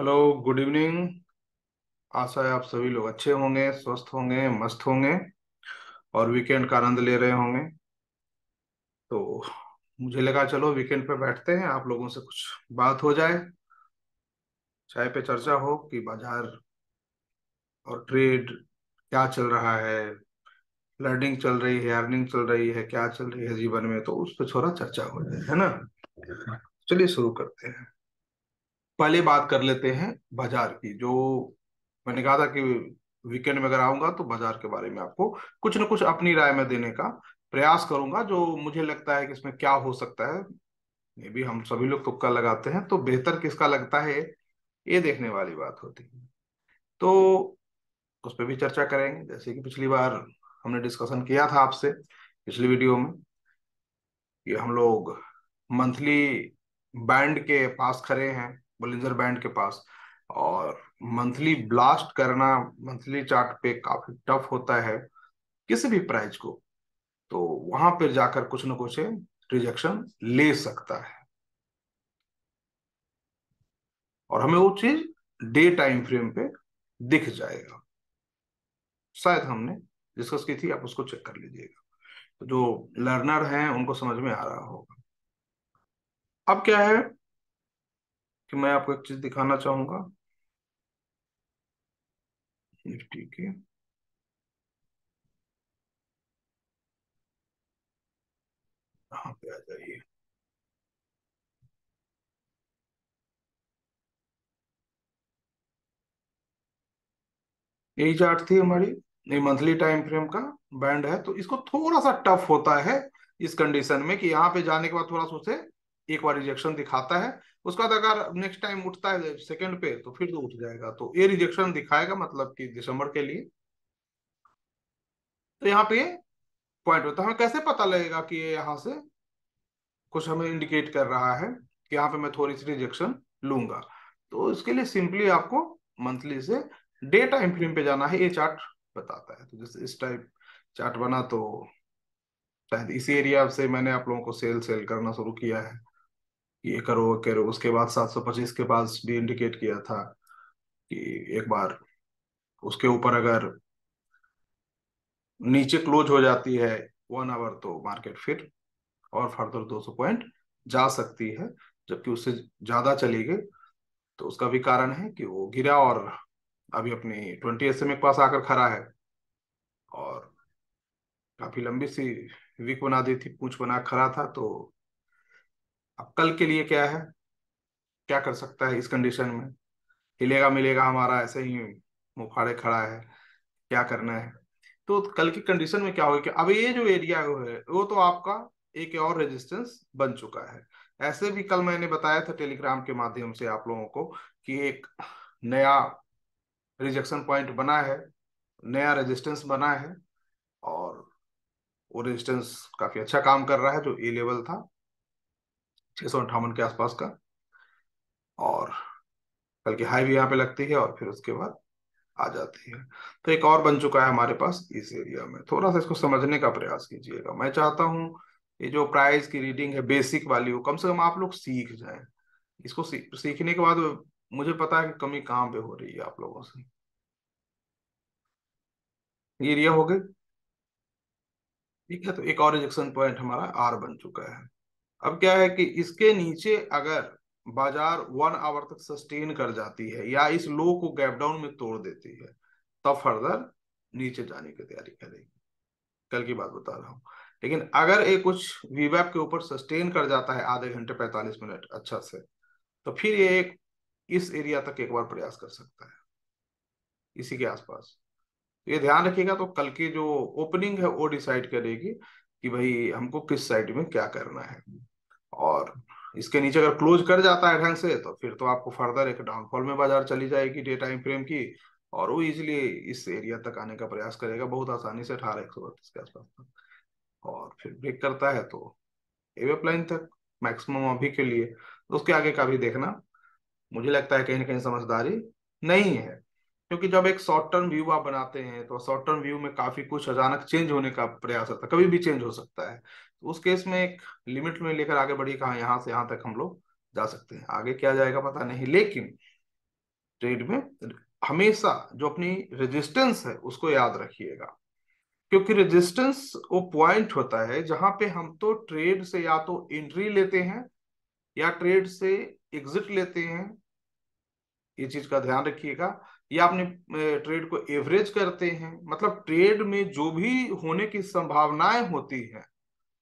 Hello good evening आशा है आप सभी लोग अच्छे होंगे स्वस्थ होंगे मस्त होंगे और वीकेंड का आनंद ले रहे होंगे तो मुझे लगा चलो वीकेंड पे बैठते हैं आप लोगों से कुछ बात हो जाए चाय पे चर्चा हो कि बाजार और ट्रेड क्या चल रहा है लर्निंग चल रही है अर्निंग चल रही है क्या चल रही है जीवन में तो उस पर थोड़ा चर्चा हो जाए है ना हाँ। चलिए शुरू करते हैं पहले बात कर लेते हैं बाजार की जो मैंने कहा था कि वीकेंड में अगर आऊंगा तो बाजार के बारे में आपको कुछ ना कुछ अपनी राय में देने का प्रयास करूंगा जो मुझे लगता है कि इसमें क्या हो सकता है ये भी हम सभी लोग तुक्का लगाते हैं तो बेहतर किसका लगता है ये देखने वाली बात होती है तो उस पर भी चर्चा करेंगे जैसे कि पिछली बार हमने डिस्कशन किया था आपसे पिछली वीडियो में कि हम लोग मंथली बैंड के पास खड़े हैं बोलिंजर बैंड के पास और मंथली ब्लास्ट करना मंथली चार्ट पे काफी टफ होता है किसी भी प्राइस को तो वहां पर जाकर कुछ ना कुछ रिजेक्शन ले सकता है और हमें वो चीज डे टाइम फ्रेम पे दिख जाएगा शायद हमने डिस्कस की थी आप उसको चेक कर लीजिएगा तो जो लर्नर हैं उनको समझ में आ रहा होगा अब क्या है कि मैं आपको एक चीज दिखाना चाहूंगा ठीक है पे आ जाइए यही चार्ट थी हमारी ये मंथली टाइम फ्रेम का बैंड है तो इसको थोड़ा सा टफ होता है इस कंडीशन में कि यहां पे जाने के बाद थोड़ा सा उसे एक बार रिजेक्शन दिखाता है उसका बाद तो अगर नेक्स्ट टाइम उठता है सेकंड पे तो फिर तो उठ जाएगा तो ये रिजेक्शन दिखाएगा मतलब कि दिसंबर के लिए तो यहाँ पे पॉइंट होता है हमें कैसे पता लगेगा कि ये यहाँ से कुछ हमें इंडिकेट कर रहा है कि यहाँ पे मैं थोड़ी सी रिजेक्शन लूंगा तो इसके लिए सिंपली आपको मंथली से डे टाइम फ्रेम पे जाना है ये चार्ट बताता है तो जैसे इस टाइप चार्ट बना तो शायद इसी एरिया से मैंने आप लोगों को सेल सेल करना शुरू किया है ये करो करो उसके बाद 725 के पास भी इंडिकेट किया था कि एक बार उसके ऊपर अगर नीचे क्लोज हो जाती है वन आवर तो मार्केट फिर और फर्दर 200 पॉइंट जा सकती है जबकि उससे ज्यादा चली गई तो उसका भी कारण है कि वो गिरा और अभी अपनी ट्वेंटी एस के पास आकर खड़ा है और काफी लंबी सी वीक बना दी थी पूछ बना खड़ा था तो अब कल के लिए क्या है क्या कर सकता है इस कंडीशन में हिलेगा मिलेगा हमारा ऐसे ही मुफाड़े खड़ा है क्या करना है तो कल की कंडीशन में क्या कि अब ये जो एरिया है वो तो आपका एक और रेजिस्टेंस बन चुका है ऐसे भी कल मैंने बताया था टेलीग्राम के माध्यम से आप लोगों को कि एक नया रिजेक्शन पॉइंट बना है नया रेजिस्टेंस बना है और वो रेजिस्टेंस काफी अच्छा काम कर रहा है जो ए लेवल था छह सौ अंठावन के आसपास का और कल हाई भी यहाँ पे लगती है और फिर उसके बाद आ जाती है तो एक और बन चुका है हमारे पास इस एरिया में थोड़ा सा इसको समझने का प्रयास कीजिएगा मैं चाहता हूँ ये जो प्राइस की रीडिंग है बेसिक वाली हो कम से कम आप लोग सीख जाए इसको सीखने के बाद मुझे पता है कि कमी कहाँ पे हो रही है आप लोगों से ये एरिया हो गए ठीक है तो एक और रिजेक्शन पॉइंट हमारा आर बन चुका है अब क्या है कि इसके नीचे अगर बाजार वन आवर तक सस्टेन कर जाती है या इस लो को गैप डाउन में तोड़ देती है तब फर्दर नीचे जाने की तैयारी करेगी कल की बात बता रहा हूँ लेकिन अगर ये कुछ वीवैप के ऊपर सस्टेन कर जाता है आधे घंटे पैंतालीस मिनट अच्छा से तो फिर ये एक इस एरिया तक एक बार प्रयास कर सकता है इसी के आसपास ये ध्यान रखिएगा तो कल की जो ओपनिंग है वो डिसाइड करेगी कि भाई हमको किस साइड में क्या करना है और इसके नीचे अगर क्लोज कर जाता है ढंग से तो फिर तो आपको फर्दर एक डाउनफॉल में बाजार चली जाएगी डे टाइम फ्रेम की और वो इजिली इस एरिया तक आने का प्रयास करेगा बहुत आसानी से अठारह एक सौ बत्तीस के आसपास तक और फिर ब्रेक करता है तो एवे प्लाइन तक मैक्सिमम अभी के लिए तो उसके आगे का भी देखना मुझे लगता है कहीं ना कहीं समझदारी नहीं है क्योंकि जब एक शॉर्ट टर्म व्यू आप बनाते हैं तो शॉर्ट टर्म व्यू में काफी कुछ अचानक चेंज होने का प्रयास होता है कभी भी चेंज हो सकता है तो उस केस में एक लिमिट में लेकर आगे बढ़िए कहा यहाँ से यहाँ तक हम लोग जा सकते हैं आगे क्या जाएगा पता नहीं लेकिन ट्रेड में हमेशा जो अपनी रेजिस्टेंस है उसको याद रखिएगा क्योंकि रेजिस्टेंस वो पॉइंट होता है जहां पे हम तो ट्रेड से या तो एंट्री लेते हैं या ट्रेड से एग्जिट लेते हैं ये चीज का ध्यान रखिएगा या अपने ट्रेड को एवरेज करते हैं मतलब ट्रेड में जो भी होने की संभावनाएं होती है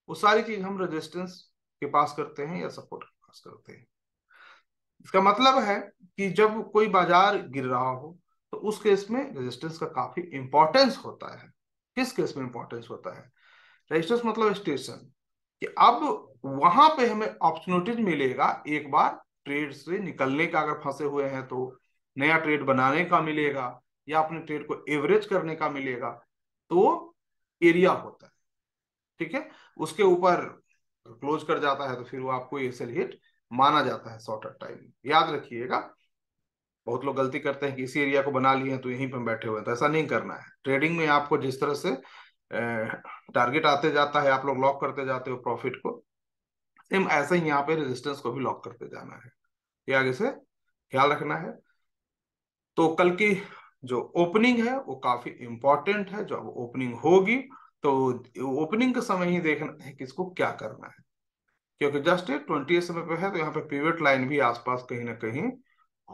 वो सारी चीज हम रेजिस्टेंस के पास करते हैं या सपोर्ट के पास करते हैं इसका मतलब है कि जब कोई बाजार गिर रहा हो तो उस केस में रेजिस्टेंस का काफी इंपॉर्टेंस होता है किस केस में इंपॉर्टेंस होता है रेजिस्टेंस मतलब स्टेशन कि अब वहां पे हमें ऑपरचुनिटीज मिलेगा एक बार ट्रेड से निकलने का अगर फंसे हुए हैं तो नया ट्रेड बनाने का मिलेगा या अपने ट्रेड को एवरेज करने का मिलेगा तो एरिया होता है ठीक है उसके ऊपर क्लोज कर जाता है तो फिर वो आपको ये सेल हिट माना जाता है शॉर्टर टाइम याद रखिएगा बहुत लोग गलती करते हैं कि इसी एरिया को बना लिए हैं तो यहीं पर बैठे हुए हैं तो ऐसा नहीं करना है ट्रेडिंग में आपको जिस तरह से टारगेट आते जाता है आप लोग लॉक करते जाते हो प्रॉफिट को सेम ऐसे ही यहाँ पे रेजिस्टेंस को भी लॉक करते जाना है ये आगे से ख्याल रखना है तो कल की जो ओपनिंग है वो काफी इंपॉर्टेंट है जो ओपनिंग होगी तो ओपनिंग के समय ही देखना है कि इसको क्या करना है क्योंकि जस्ट ट्वेंटी समय पे है तो यहाँ पे पीवेट लाइन भी आसपास कहीं ना कहीं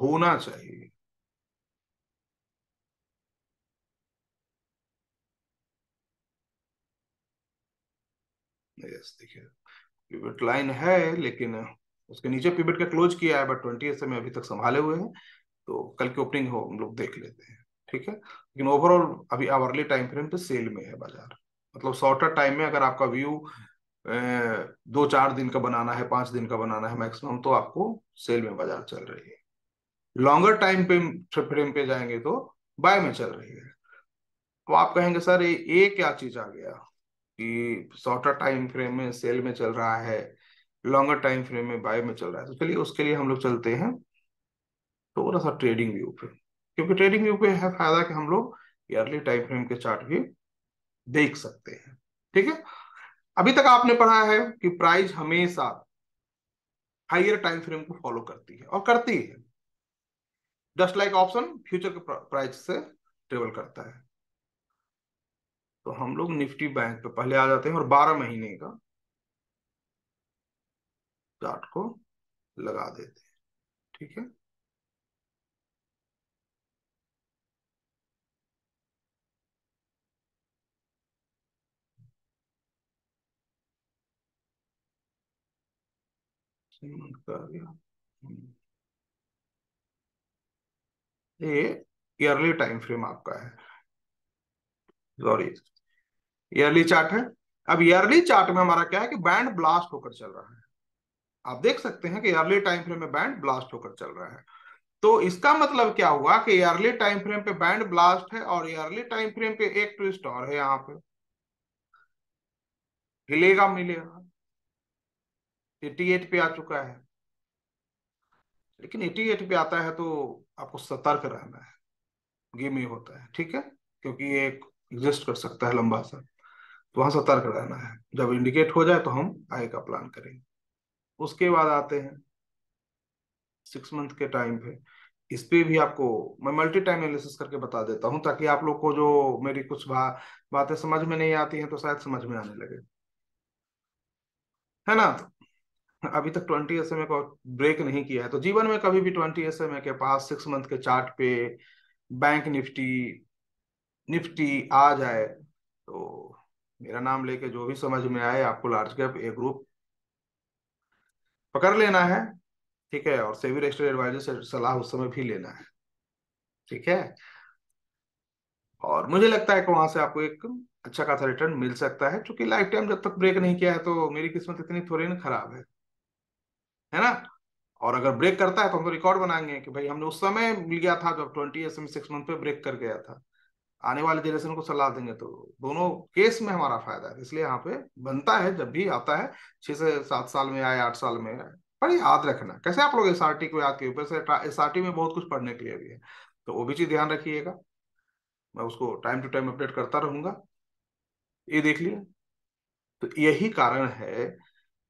होना चाहिए यस देखिए पिबेट लाइन है लेकिन उसके नीचे पिबेट का क्लोज किया है बट ट्वेंटी एस में अभी तक संभाले हुए हैं तो कल की ओपनिंग हो हम लोग देख लेते हैं ठीक है लेकिन ओवरऑल अभी आवरली टाइम फ्रेम पे सेल में है बाजार मतलब शॉर्टर टाइम में अगर आपका व्यू दो चार दिन का बनाना है पांच दिन का बनाना है मैक्सिमम तो आपको सेल में बाजार चल रही है लॉन्गर टाइम पे फ्रेम पे जाएंगे तो बाय में चल रही है तो आप कहेंगे सर ये क्या चीज आ गया कि शॉर्टर टाइम फ्रेम में सेल में चल रहा है लॉन्गर टाइम फ्रेम में बाय में चल रहा है तो चलिए उसके लिए हम लोग चलते हैं थोड़ा सा ट्रेडिंग व्यू पे क्योंकि ट्रेडिंग व्यू पे है फायदा कि हम लोग ईयरली टाइम फ्रेम के चार्ट भी देख सकते हैं ठीक है अभी तक आपने पढ़ा है कि प्राइस हमेशा हाइयर टाइम फ्रेम को फॉलो करती है और करती है जस्ट लाइक ऑप्शन फ्यूचर के प्राइस से ट्रेवल करता है तो हम लोग निफ्टी बैंक पे तो पहले आ जाते हैं और बारह महीने का चार्ट को लगा देते हैं ठीक है हम्म। ये टाइम फ्रेम आपका है सॉरी ईयरली चार्ट है अब ईयरली चार्ट में हमारा क्या है कि बैंड ब्लास्ट होकर चल रहा है आप देख सकते हैं कि ईयरली टाइम फ्रेम में बैंड ब्लास्ट होकर चल रहा है तो इसका मतलब क्या हुआ कि ईयरली टाइम फ्रेम पे बैंड ब्लास्ट है और ईयरली टाइम फ्रेम पे एक ट्विस्ट और है यहाँ पे हिलेगा मिलेगा एटी एट पे आ चुका है लेकिन एटी एट पे आता है तो आपको सतर्क रहना है गेम ही होता है ठीक है क्योंकि ये एग्जिस्ट कर सकता है लंबा सा तो वहां सतर्क रहना है जब इंडिकेट हो जाए तो हम आय का प्लान करेंगे उसके बाद आते हैं सिक्स मंथ के टाइम पे इस पे भी आपको मैं मल्टी टाइम एनालिसिस करके बता देता हूँ ताकि आप लोग को जो मेरी कुछ बा, बातें समझ में नहीं आती हैं तो शायद समझ में आने लगे है ना अभी तक ट्वेंटी एस एम को ब्रेक नहीं किया है तो जीवन में कभी भी ट्वेंटी एस एम के पास सिक्स मंथ के चार्ट पे बैंक निफ्टी निफ्टी आ जाए तो मेरा नाम लेके जो भी समझ में आए आपको लार्ज कैप ए ग्रुप पकड़ लेना है ठीक है और सेवी रजिस्टर्ड एडवाइजर से सलाह उस समय भी लेना है ठीक है और मुझे लगता है कि वहां से आपको एक अच्छा खासा रिटर्न मिल सकता है क्योंकि लाइफ टाइम जब तक ब्रेक नहीं किया है तो मेरी किस्मत इतनी थोड़ी ना खराब है है ना और अगर ब्रेक करता है तो हम तो रिकॉर्ड बनाएंगे कि भाई हमने उस समय लिया था जब ट्वेंटी एस सिक्स मंथ पे ब्रेक कर गया था आने वाले जनरेशन को सलाह देंगे तो दोनों केस में हमारा फायदा है इसलिए यहाँ पे बनता है जब भी आता है छह से सात साल में आए आठ साल में आए पर याद रखना कैसे आप लोग एस आर टी को याद किए वैसे एस आर टी में बहुत कुछ पढ़ने के लिए भी है तो वो भी चीज ध्यान रखिएगा मैं उसको टाइम टू टाइम अपडेट करता रहूंगा ये देख लिया तो यही कारण है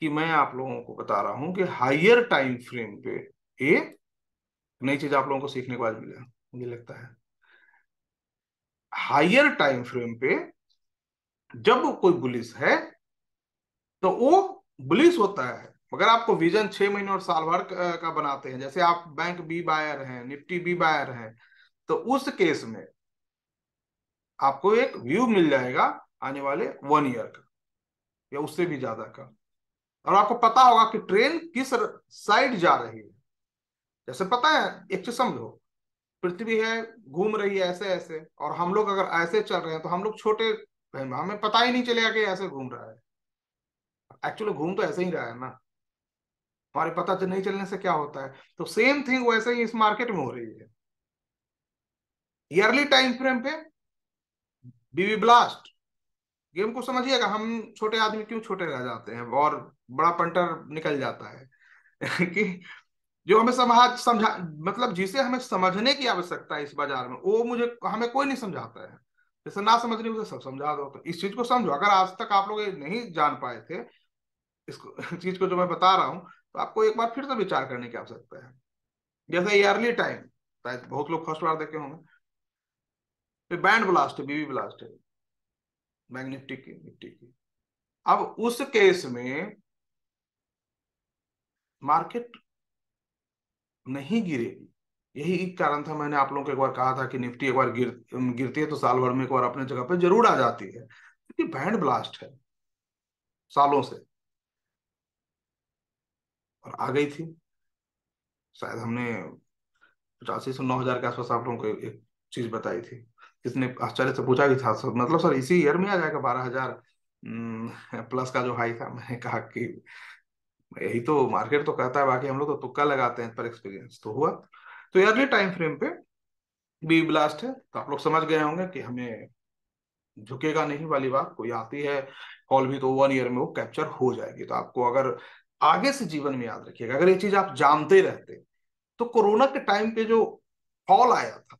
कि मैं आप लोगों को बता रहा हूं कि हायर टाइम फ्रेम पे ये नई चीज आप लोगों को सीखने के बाद मिले मुझे लगता है हायर टाइम फ्रेम पे जब कोई बुलिस है तो वो बुलिस होता है मगर आपको विजन छह महीने और साल भर का बनाते हैं जैसे आप बैंक बी बायर हैं निफ्टी बी बायर हैं तो उस केस में आपको एक व्यू मिल जाएगा आने वाले वन ईयर का या उससे भी ज्यादा का और आपको पता होगा कि ट्रेन किस साइड जा रही है जैसे पता है एक चीज समझो पृथ्वी है घूम रही है ऐसे ऐसे और हम लोग अगर ऐसे चल रहे हैं तो हम लोग छोटे हमें पता ही नहीं चलेगा कि ऐसे घूम रहा है एक्चुअली घूम तो ऐसे ही रहा है ना हमारे पता तो नहीं चलने से क्या होता है तो सेम थिंग वैसे ही इस मार्केट में हो रही है ईयरली टाइम फ्रेम पे बीवी ब्लास्ट गेम को समझिएगा हम छोटे आदमी क्यों छोटे रह जाते हैं और बड़ा पंटर निकल जाता है कि जो हमें समाज समझा मतलब जिसे हमें समझने की आवश्यकता है इस बाजार में वो मुझे हमें कोई नहीं समझाता है जैसे ना समझने उसे तो सब समझा दो तो इस चीज को समझो अगर आज तक आप लोग नहीं जान पाए थे इस चीज को जो मैं बता रहा हूँ तो आपको एक बार फिर से विचार करने की आवश्यकता है जैसे ईयरली टाइम शायद बहुत लोग फर्स्ट बार देखे होंगे फिर बैंड ब्लास्ट है बीवी ब्लास्ट है मैग्नेटिक मिट्टी की अब उस केस में मार्केट नहीं गिरेगी यही एक कारण था मैंने आप लोगों को एक बार कहा था कि निफ्टी एक बार गिर गिरती है तो साल भर में एक बार अपने जगह पर जरूर आ जाती है क्योंकि बैंड ब्लास्ट है सालों से और आ गई थी शायद हमने पचासी से नौ हजार के आसपास आप लोगों को एक चीज बताई थी किसने आश्चर्य से पूछा भी था सर मतलब सर इसी ईयर में आ जाएगा बारह हजार प्लस हम्म, का जो हाई था मैंने कहा कि यही तो मार्केट तो कहता है बाकी हम लोग तो तुक्का लगाते हैं पर एक्सपीरियंस तो हुआ तो अर्ली टाइम फ्रेम पे बी ब्लास्ट है तो आप लोग समझ गए होंगे कि हमें झुकेगा नहीं वाली बात कोई आती है कॉल भी तो वन ईयर में वो कैप्चर हो जाएगी तो आपको अगर आगे से जीवन में याद रखिएगा अगर ये चीज आप जानते रहते तो कोरोना के टाइम पे जो फॉल आया था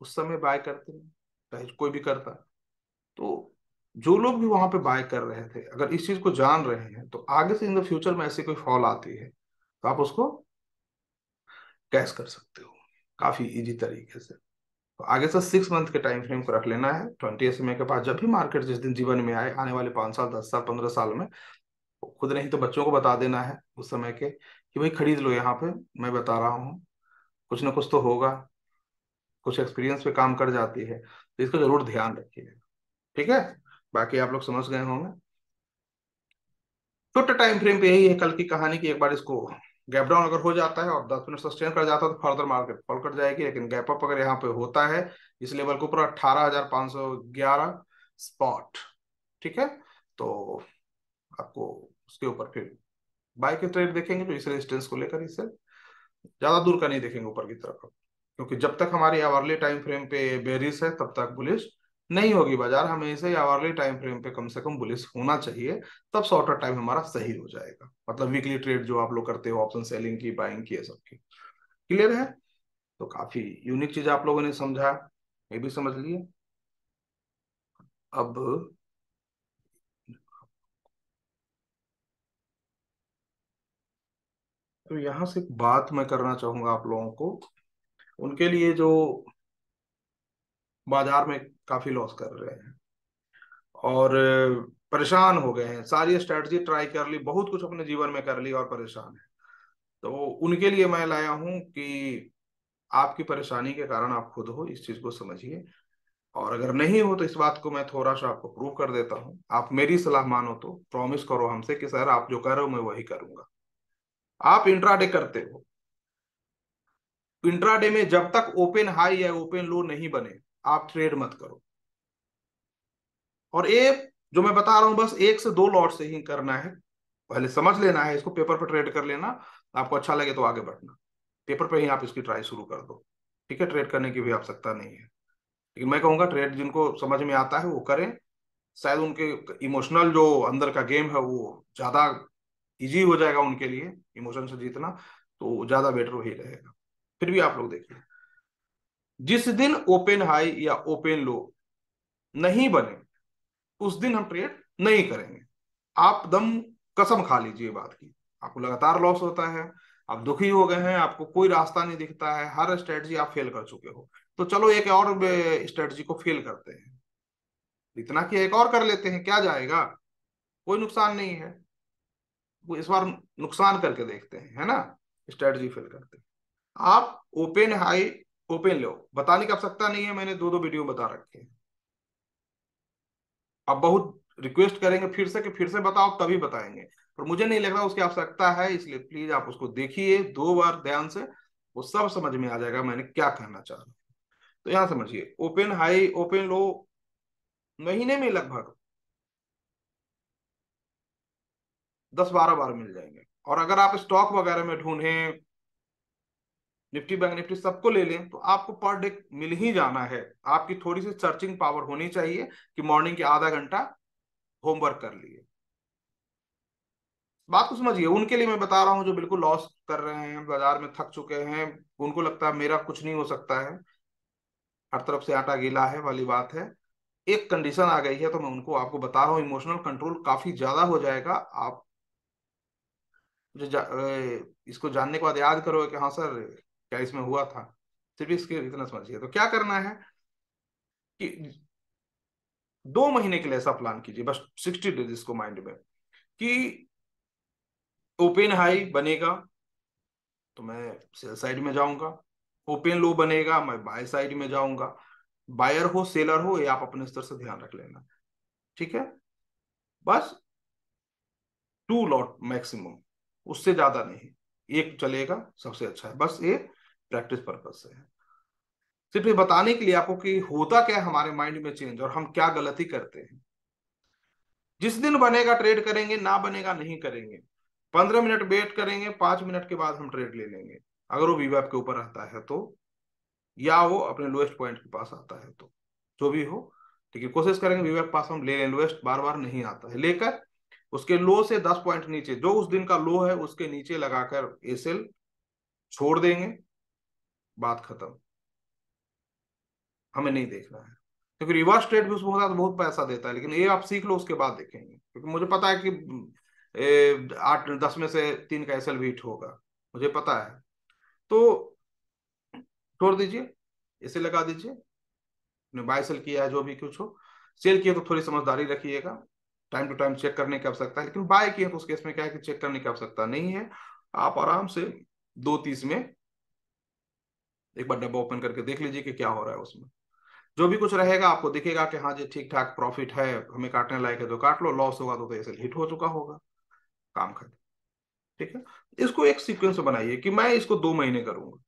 उस समय बाय करते हैं कोई भी करता तो जो लोग भी वहां पे बाय कर रहे थे अगर इस चीज को जान रहे हैं तो आगे से इन द फ्यूचर में ऐसी कोई फॉल आती है तो आप उसको कैश कर सकते हो काफी इजी तरीके से तो आगे से सिक्स मंथ के टाइम फ्रेम को रख लेना है ट्वेंटी एस के पास जब भी मार्केट जिस दिन जीवन में आए आने वाले पांच साल दस साल पंद्रह साल में तो खुद नहीं तो बच्चों को बता देना है उस समय के कि भाई खरीद लो यहाँ पे मैं बता रहा हूँ कुछ ना कुछ तो होगा कुछ एक्सपीरियंस पे काम कर जाती है तो इसका जरूर ध्यान रखिएगा ठीक है बाकी आप लोग समझ गए होंगे छोटे टाइम फ्रेम पे यही है कल की कहानी की एक बार इसको गैप डाउन अगर हो जाता है और दस मिनट सस्टेन कर जाता है तो फर्दर मार्केट फॉल कर जाएगी लेकिन गैप अप अगर यहाँ पे होता है इस लेवल के ऊपर अट्ठारह हजार सौ ग्यारह स्पॉट ठीक है तो आपको उसके ऊपर फिर बाय के ट्रेड देखेंगे तो इस रेजिस्टेंस को लेकर इसे ज्यादा दूर का नहीं देखेंगे ऊपर की तरफ क्योंकि जब तक हमारी आवरली टाइम फ्रेम पे बेरिस है तब तक बुलिश नहीं होगी बाजार हमेशा या आवरली टाइम फ्रेम पे कम से कम बुलिस होना चाहिए तब शॉर्टर टाइम हमारा सही हो जाएगा मतलब वीकली ट्रेड जो आप लोग करते हो ऑप्शन सेलिंग की बाइंग की सबकी क्लियर है तो काफी यूनिक चीज आप लोगों ने समझा ये भी समझ लिए अब तो यहां से एक बात मैं करना चाहूंगा आप लोगों को उनके लिए जो बाजार में काफी लॉस कर रहे हैं और परेशान हो गए हैं सारी स्ट्रेटजी ट्राई कर ली बहुत कुछ अपने जीवन में कर ली और परेशान है तो उनके लिए मैं लाया हूं कि आपकी परेशानी के कारण आप खुद हो इस चीज को समझिए और अगर नहीं हो तो इस बात को मैं थोड़ा सा आपको प्रूव कर देता हूं आप मेरी सलाह मानो तो प्रॉमिस करो हमसे कि सर आप जो कर रहे हो मैं वही करूंगा आप इंट्राडे करते हो इंट्राडे में जब तक ओपन हाई या ओपन लो नहीं बने आप ट्रेड मत करो और ये जो मैं बता रहा हूं बस एक से दो लॉट से ही करना है पहले समझ लेना है इसको पेपर पर ट्रेड कर लेना आपको अच्छा लगे तो आगे बढ़ना पेपर पर ही आप इसकी ट्राई शुरू कर दो ठीक है ट्रेड करने की भी आवश्यकता नहीं है लेकिन मैं कहूँगा ट्रेड जिनको समझ में आता है वो करें शायद उनके इमोशनल जो अंदर का गेम है वो ज़्यादा इजी हो जाएगा उनके लिए इमोशन से जीतना तो ज़्यादा बेटर वही रहेगा फिर भी आप लोग देखिए जिस दिन ओपन हाई या ओपन लो नहीं बने उस दिन हम ट्रेड नहीं करेंगे आप दम कसम खा लीजिए बात की आपको लगातार लॉस होता है आप दुखी हो गए हैं आपको कोई रास्ता नहीं दिखता है हर स्ट्रेटजी आप फेल कर चुके हो तो चलो एक और स्ट्रेटजी को फेल करते हैं इतना कि एक और कर लेते हैं क्या जाएगा कोई नुकसान नहीं है वो इस बार नुकसान करके देखते हैं है ना स्ट्रेटजी फेल करते हैं आप ओपन हाई ओपन लो बताने की आवश्यकता नहीं है मैंने दो दो वीडियो बता रखे हैं आप बहुत रिक्वेस्ट करेंगे फिर से कि फिर से बताओ तभी बताएंगे पर मुझे नहीं लग रहा उसकी आवश्यकता है इसलिए प्लीज आप उसको देखिए दो बार ध्यान से वो सब समझ में आ जाएगा मैंने क्या कहना चाह रहा तो यहां समझिए ओपन हाई ओपन लो महीने में लगभग दस बारह बार मिल जाएंगे और अगर आप स्टॉक वगैरह में ढूंढें निफ्टी बैंक निफ्टी सबको ले लें तो आपको पर डे मिल ही जाना है आपकी थोड़ी सी सर्चिंग पावर होनी चाहिए कि मॉर्निंग के आधा घंटा होमवर्क कर लिए बात को समझिए उनके लिए मैं बता रहा हूं जो बिल्कुल लॉस कर रहे हैं बाजार में थक चुके हैं उनको लगता है मेरा कुछ नहीं हो सकता है हर तरफ से आटा गीला है वाली बात है एक कंडीशन आ गई है तो मैं उनको आपको बता रहा हूं इमोशनल कंट्रोल काफी ज्यादा हो जाएगा आप जा, इसको जानने के बाद याद करोगे कि हाँ सर क्या इसमें हुआ था सिर्फ इसके इतना समझिए तो क्या करना है कि दो महीने के लिए ऐसा प्लान कीजिए बस सिक्सटी डेज इसको माइंड में कि ओपन हाई बनेगा तो मैं सेल साइड में जाऊंगा ओपन लो बनेगा मैं बाय साइड में जाऊंगा बायर हो सेलर हो ये आप अपने स्तर से ध्यान रख लेना ठीक है बस टू लॉट मैक्सिमम उससे ज्यादा नहीं एक चलेगा सबसे अच्छा है बस ये प्रैक्टिस पर्पज से है सिर्फ ये बताने के लिए आपको कि होता क्या है हमारे माइंड में चेंज और हम क्या गलती करते हैं जिस दिन बनेगा ट्रेड करेंगे ना बनेगा नहीं करेंगे पंद्रह मिनट वेट करेंगे पांच मिनट के बाद हम ट्रेड ले लेंगे अगर वो वीवैप के ऊपर रहता है तो या वो अपने लोएस्ट पॉइंट के पास आता है तो जो भी हो ठीक है कोशिश करेंगे वीवैप पास हम ले लें लोएस्ट बार बार नहीं आता है लेकर उसके लो से दस पॉइंट नीचे जो उस दिन का लो है उसके नीचे लगाकर एसेल छोड़ देंगे बात खत्म हमें नहीं देखना है क्योंकि तो रिवर्स ट्रेड भी उसमें होता तो बहुत पैसा देता है लेकिन ये आप सीख लो उसके बाद देखेंगे क्योंकि मुझे पता है कि आठ दस में से तीन का एस एल हिट होगा मुझे पता है तो छोड़ दीजिए इसे लगा दीजिए बाय सेल किया है जो भी कुछ हो सेल किया तो थोड़ी समझदारी रखिएगा टाइम टू टाइम चेक करने की आवश्यकता है लेकिन बाय किए तो उस केस में क्या है कि चेक करने की आवश्यकता नहीं है आप आराम से दो तीस में एक बार डब्बा ओपन करके देख लीजिए कि क्या हो रहा है उसमें जो भी कुछ रहेगा आपको दिखेगा कि हाँ जी ठीक ठाक प्रॉफिट है हमें काटने लायक है तो काट लो लॉस होगा तो, तो ऐसे हिट हो चुका होगा काम खत्म ठीक है इसको एक सीक्वेंस बनाइए कि मैं इसको दो महीने करूंगा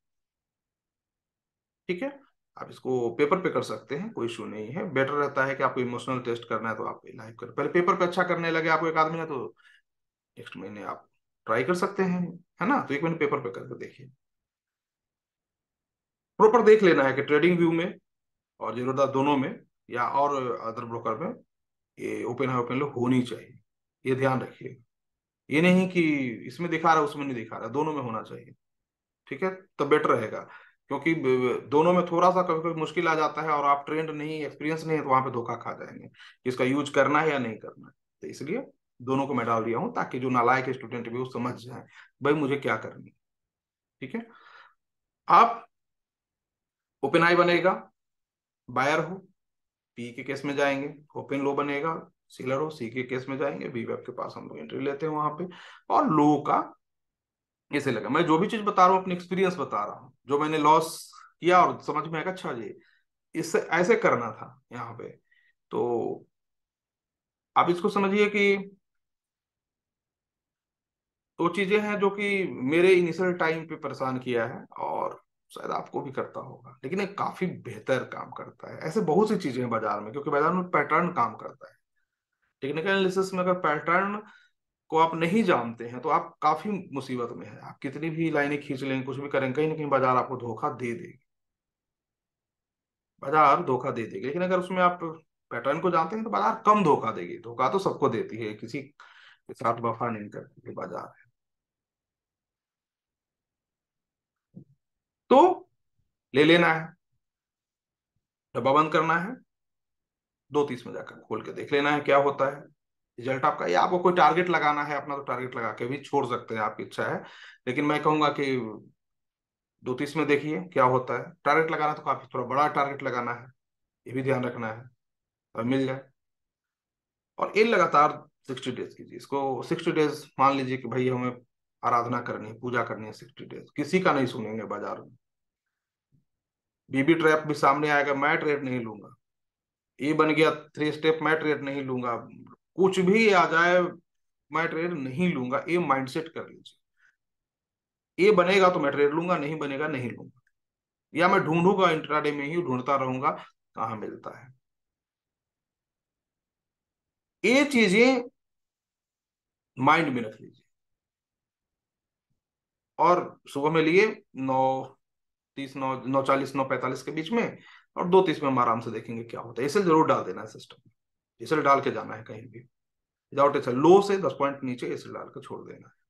ठीक है आप इसको पेपर पे कर सकते हैं कोई इशू नहीं है बेटर रहता है कि आपको इमोशनल टेस्ट करना है तो आप लाइव कर पहले पेपर पे अच्छा करने लगे आपको एक आदमी है तो नेक्स्ट महीने आप ट्राई कर सकते हैं है ना तो एक महीने पेपर पे करके देखिए प्रॉपर देख लेना है कि ट्रेडिंग व्यू में और जीरो दोनों में या और अदर ब्रोकर में ये ओपन है ओपन लो होनी चाहिए ये ध्यान रखिएगा ये नहीं कि इसमें दिखा रहा उसमें नहीं दिखा रहा दोनों में होना चाहिए ठीक है तब बेटर रहेगा क्योंकि दोनों में थोड़ा सा कभी कभी मुश्किल आ जाता है और आप ट्रेंड नहीं एक्सपीरियंस नहीं है तो वहां पे धोखा खा जाएंगे इसका यूज करना है या नहीं करना है तो इसलिए दोनों को मैं डाल दिया हूं ताकि जो नालायक स्टूडेंट भी वो समझ जाए भाई मुझे क्या करनी है ठीक है आप ओपन आई बनेगा बायर हो पी के केस में जाएंगे ओपन लो बनेगा सीलर हो सी के केस में जाएंगे वी वेब के पास हम लोग एंट्री लेते हैं वहां पे और लो का ऐसे लगा मैं जो भी चीज बता रहा हूँ अपने एक्सपीरियंस बता रहा हूँ जो मैंने लॉस किया और समझ में आएगा अच्छा जी इससे ऐसे करना था यहाँ पे तो आप इसको समझिए कि तो चीजें हैं जो कि मेरे इनिशियल टाइम पे परेशान किया है और शायद आपको भी करता होगा लेकिन ये काफी बेहतर काम करता है ऐसे बहुत सी चीजें हैं बाजार में क्योंकि बाजार में पैटर्न काम करता है टेक्निकल एनालिसिस में अगर पैटर्न को आप नहीं जानते हैं तो आप काफी मुसीबत में है आप कितनी भी लाइनें खींच लेंगे कुछ भी करेंगे कहीं ना कहीं बाजार आपको धोखा दे देगी बाजार धोखा दे देगी लेकिन अगर उसमें आप पैटर्न को जानते हैं तो बाजार कम धोखा देगी धोखा तो सबको देती है किसी के साथ वफा नहीं करती बाजार तो ले लेना है डब्बा बंद करना है दो तीस में जाकर खोल के देख लेना है क्या होता है रिजल्ट आपका या आपको कोई टारगेट लगाना है अपना तो टारगेट लगा के भी छोड़ सकते हैं आपकी इच्छा है लेकिन मैं कहूंगा कि दो तीस में देखिए क्या होता है टारगेट लगाना तो काफी थोड़ा बड़ा टारगेट लगाना है ये भी ध्यान रखना है तो मिल जाए और ये लगातार सिक्सटी डेज कीजिए इसको सिक्सटी डेज मान लीजिए कि भाई हमें आराधना करनी है पूजा करनी है सिक्सटी डेज किसी का नहीं सुनेंगे बाजार में बीबी ट्रैप भी सामने आएगा मैं ट्रेड नहीं लूंगा ये बन गया थ्री स्टेप मैं ट्रेड नहीं लूंगा कुछ भी आ जाए मैं ट्रेड नहीं लूंगा ये माइंडसेट कर लीजिए ये बनेगा तो मैं ट्रेड लूंगा नहीं बनेगा नहीं लूंगा या मैं ढूंढूंगा इंट्राडे में ही ढूंढता रहूंगा कहा मिलता है ये चीजें माइंड में रख लीजिए और सुबह में लिए नौ तीस नौ नौ चालीस नौ पैंतालीस के बीच में और दो तीस में हम आराम से देखेंगे क्या होता है एसएल जरूर डाल देना है सिस्टम एसएल डाल के जाना है कहीं भी विदाउट एसएल लो से दस पॉइंट नीचे एसएल डाल के छोड़ देना है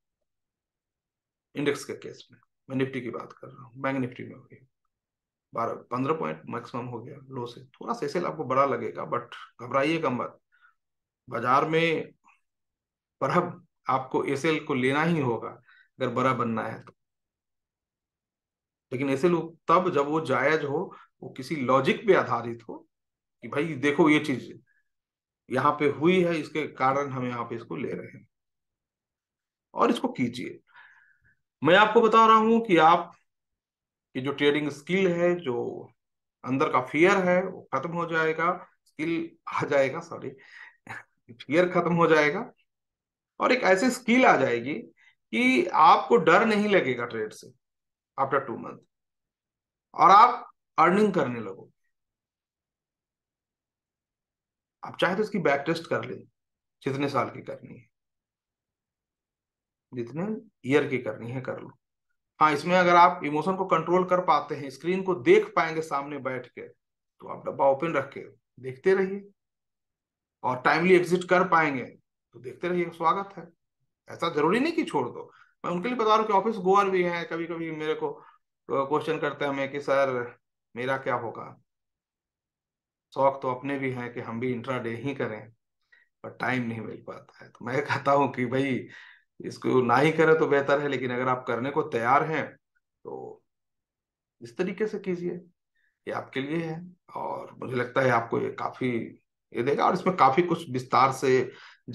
इंडेक्स के केस में मैं निफ्टी की बात कर रहा हूँ बैंक निफ्टी में हो गई बारह पंद्रह पॉइंट मैक्सिमम हो गया लो से थोड़ा सा एसएल आपको बड़ा लगेगा बट घबराइएगा मत बाजार में बरहब आपको एसएल को लेना ही होगा अगर बड़ा बनना है तो लेकिन ऐसे लोग तब जब वो जायज हो वो किसी लॉजिक पे आधारित हो कि भाई देखो ये चीज यहाँ पे हुई है इसके कारण हम यहाँ पे इसको ले रहे हैं और इसको कीजिए मैं आपको बता रहा हूं कि आप की जो ट्रेडिंग स्किल है जो अंदर का फियर है वो खत्म हो जाएगा स्किल आ जाएगा सॉरी फियर खत्म हो जाएगा और एक ऐसी स्किल आ जाएगी कि आपको डर नहीं लगेगा ट्रेड से आफ्टर टू मंथ और आप अर्निंग करने लगो आप चाहे तो इसकी बैक टेस्ट कर ले जितने साल की करनी है जितने ईयर की करनी है कर लो हाँ इसमें अगर आप इमोशन को कंट्रोल कर पाते हैं स्क्रीन को देख पाएंगे सामने बैठ के तो आप डब्बा ओपन रख के देखते रहिए और टाइमली एग्जिट कर पाएंगे तो देखते रहिए स्वागत है ऐसा जरूरी नहीं कि छोड़ दो मैं उनके लिए बता रहा हूँ कि ऑफिस गोअर भी है कभी कभी मेरे को क्वेश्चन करते हैं हमें कि सर मेरा क्या होगा शौक तो अपने भी हैं कि हम भी इंट्रा डे ही करें पर टाइम नहीं मिल पाता है तो मैं कहता हूँ कि भाई इसको ना ही करें तो बेहतर है लेकिन अगर आप करने को तैयार हैं तो इस तरीके से कीजिए ये आपके लिए है और मुझे लगता है आपको ये काफ़ी ये देगा और इसमें काफ़ी कुछ विस्तार से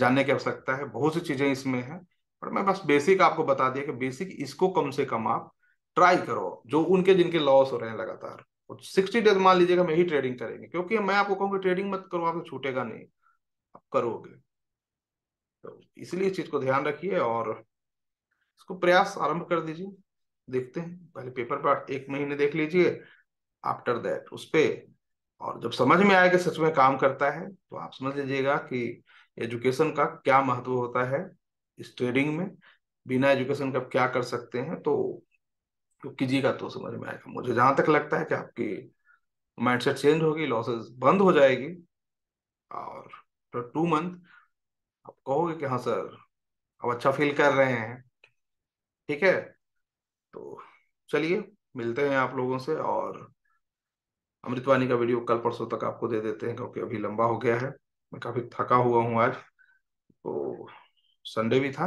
जानने की आवश्यकता है बहुत सी चीज़ें इसमें हैं पर मैं बस बेसिक आपको बता दिया कि बेसिक इसको कम से कम आप ट्राई करो जो उनके जिनके लॉस हो रहे हैं लगातार और सिक्सटी डेज मान लीजिएगा हम यही ट्रेडिंग करेंगे क्योंकि मैं आपको कहूँगा ट्रेडिंग मत करो आपको छूटेगा नहीं आप करोगे तो इसलिए इस चीज को ध्यान रखिए और इसको प्रयास आरंभ कर दीजिए देखते हैं पहले पेपर पर एक महीने देख लीजिए आफ्टर दैट उस पर और जब समझ में आएगा सच में काम करता है तो आप समझ लीजिएगा कि एजुकेशन का क्या महत्व होता है इस ट्रेडिंग में बिना एजुकेशन के आप क्या कर सकते हैं तो, तो कीजिएगा तो समझ में आएगा मुझे जहां तक लगता है कि आपकी माइंडसेट चेंज होगी लॉसेस बंद हो जाएगी और तो टू मंथ आप कहोगे कि हाँ सर अब अच्छा फील कर रहे हैं ठीक है तो चलिए मिलते हैं आप लोगों से और अमृतवाणी का वीडियो कल परसों तक आपको दे देते हैं क्योंकि अभी लंबा हो गया है मैं काफ़ी थका हुआ हूँ आज तो संडे भी था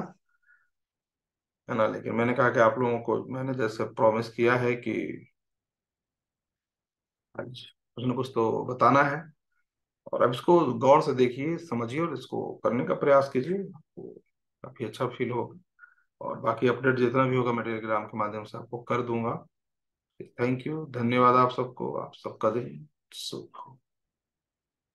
है ना लेकिन मैंने कहा कि आप लोगों को मैंने जैसे प्रॉमिस किया है कि आज कुछ ना कुछ तो बताना है और अब इसको गौर से देखिए समझिए और इसको करने का प्रयास कीजिए आपको काफ़ी अच्छा फील होगा और बाकी अपडेट जितना भी होगा मैं टेलीग्राम के माध्यम से आपको कर दूंगा थैंक यू धन्यवाद आप सबको आप सबका दिन शुभ हो